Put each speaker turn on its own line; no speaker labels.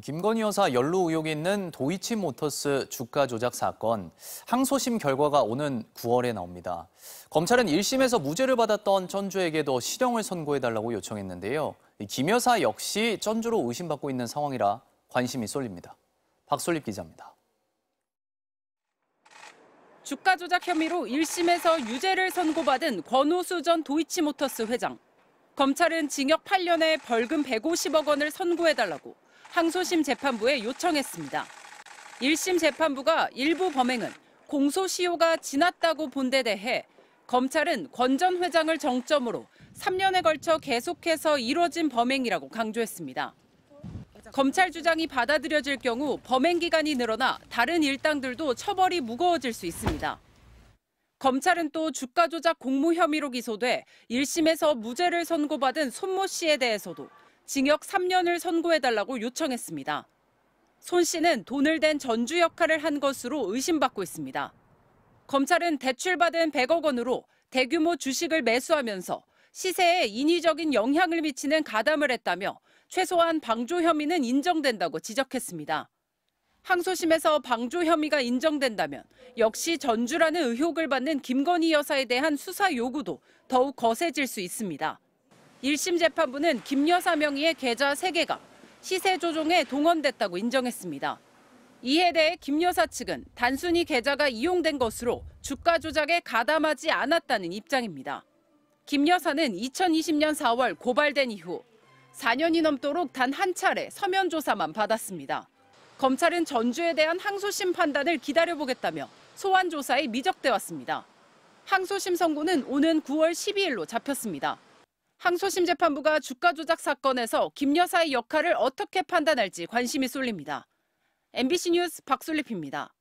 김건희 여사 연루 의혹이 있는 도이치모터스 주가 조작 사건 항소심 결과가 오는 9월에 나옵니다. 검찰은 1심에서 무죄를 받았던 전주에게도 실형을 선고해달라고 요청했는데요. 김 여사 역시 전주로 의심받고 있는 상황이라 관심이 쏠립니다. 박솔립 기자입니다.
주가 조작 혐의로 1심에서 유죄를 선고받은 권호수 전 도이치모터스 회장. 검찰은 징역 8년에 벌금 150억 원을 선고해달라고 항소심 재판부에 요청했습니다. 1심 재판부가 일부 범행은 공소시효가 지났다고 본데 대해 검찰은 권 전 회장을 정점으로 3년에 걸쳐 계속해서 이뤄진 범행이라고 강조했습니다. 검찰 주장이 받아들여질 경우 범행 기간이 늘어나 다른 일당들도 처벌이 무거워질 수 있습니다. 검찰은 또 주가 조작 공모 혐의로 기소돼 1심에서 무죄를 선고받은 손모 씨에 대해서도 징역 3년을 선고해달라고 요청했습니다. 손 씨는 돈을 댄 전주 역할을 한 것으로 의심받고 있습니다. 검찰은 대출받은 100억 원으로 대규모 주식을 매수하면서 시세에 인위적인 영향을 미치는 가담을 했다며 최소한 방조 혐의는 인정된다고 지적했습니다. 항소심에서 방조 혐의가 인정된다면 역시 전주라는 의혹을 받는 김건희 여사에 대한 수사 요구도 더욱 거세질 수 있습니다. 1심 재판부는 김여사 명의의 계좌 3개가 시세 조종에 동원됐다고 인정했습니다. 이에 대해 김여사 측은 단순히 계좌가 이용된 것으로 주가 조작에 가담하지 않았다는 입장입니다. 김여사는 2020년 4월 고발된 이후 4년이 넘도록 단 한 차례 서면 조사만 받았습니다. 검찰은 전주에 대한 항소심 판단을 기다려보겠다며 소환 조사에 미적돼 왔습니다. 항소심 선고는 오는 9월 12일로 잡혔습니다. 항소심 재판부가 주가 조작 사건에서 김 여사의 역할을 어떻게 판단할지 관심이 쏠립니다. MBC 뉴스 박솔립입니다.